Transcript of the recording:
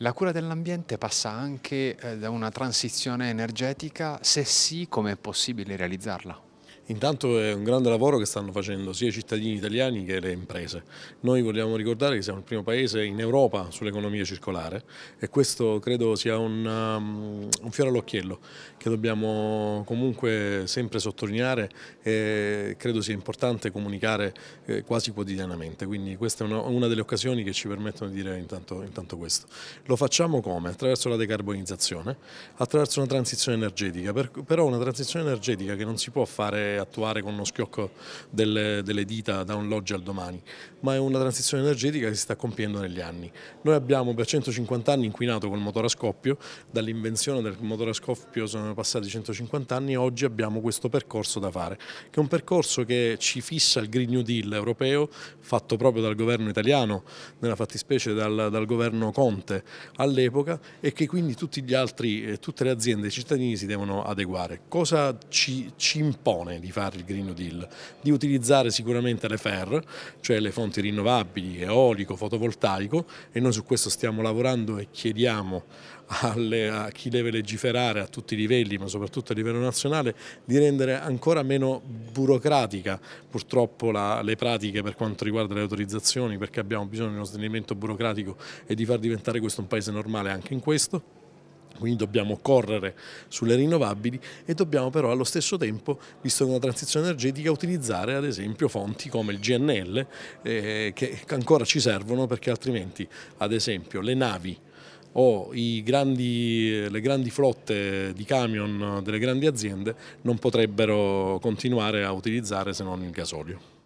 La cura dell'ambiente passa anche eh, da una transizione energetica, se sì come è possibile realizzarla? Intanto è un grande lavoro che stanno facendo sia i cittadini italiani che le imprese. Noi vogliamo ricordare che siamo il primo paese in Europa sull'economia circolare e questo credo sia un, um, un fiore all'occhiello che dobbiamo comunque sempre sottolineare e credo sia importante comunicare eh, quasi quotidianamente. Quindi questa è una, una, delle occasioni che ci permettono di dire intanto, intanto questo. Lo facciamo come? Attraverso la decarbonizzazione, attraverso una transizione energetica, per, però una transizione energetica che non si può fare attuare con uno schiocco delle, delle dita da un oggi al domani, ma è una transizione energetica che si sta compiendo negli anni. Noi abbiamo per 150 anni inquinato col motore a scoppio, dall'invenzione del motore a scoppio sono passati 150 anni e oggi abbiamo questo percorso da fare, che è un percorso che ci fissa il Green New Deal europeo fatto proprio dal governo italiano, nella fattispecie dal, dal governo Conte all'epoca e che quindi tutti gli altri, eh, tutte le aziende, e i cittadini si devono adeguare. Cosa ci, ci impone di fare il Green New Deal, di utilizzare sicuramente le FER, cioè le fonti rinnovabili, eolico, fotovoltaico e noi su questo stiamo lavorando e chiediamo alle, a chi deve legiferare a tutti i livelli, ma soprattutto a livello nazionale, di rendere ancora meno burocratica purtroppo la, le pratiche per quanto riguarda le autorizzazioni, perché abbiamo bisogno di uno snellimento burocratico e di far diventare questo un paese normale anche in questo quindi dobbiamo correre sulle rinnovabili e dobbiamo però allo stesso tempo, visto che è una transizione energetica, utilizzare ad esempio fonti come il GNL eh, che ancora ci servono perché altrimenti ad esempio le navi o grandi, le grandi flotte di camion delle grandi aziende non potrebbero continuare a utilizzare se non il gasolio.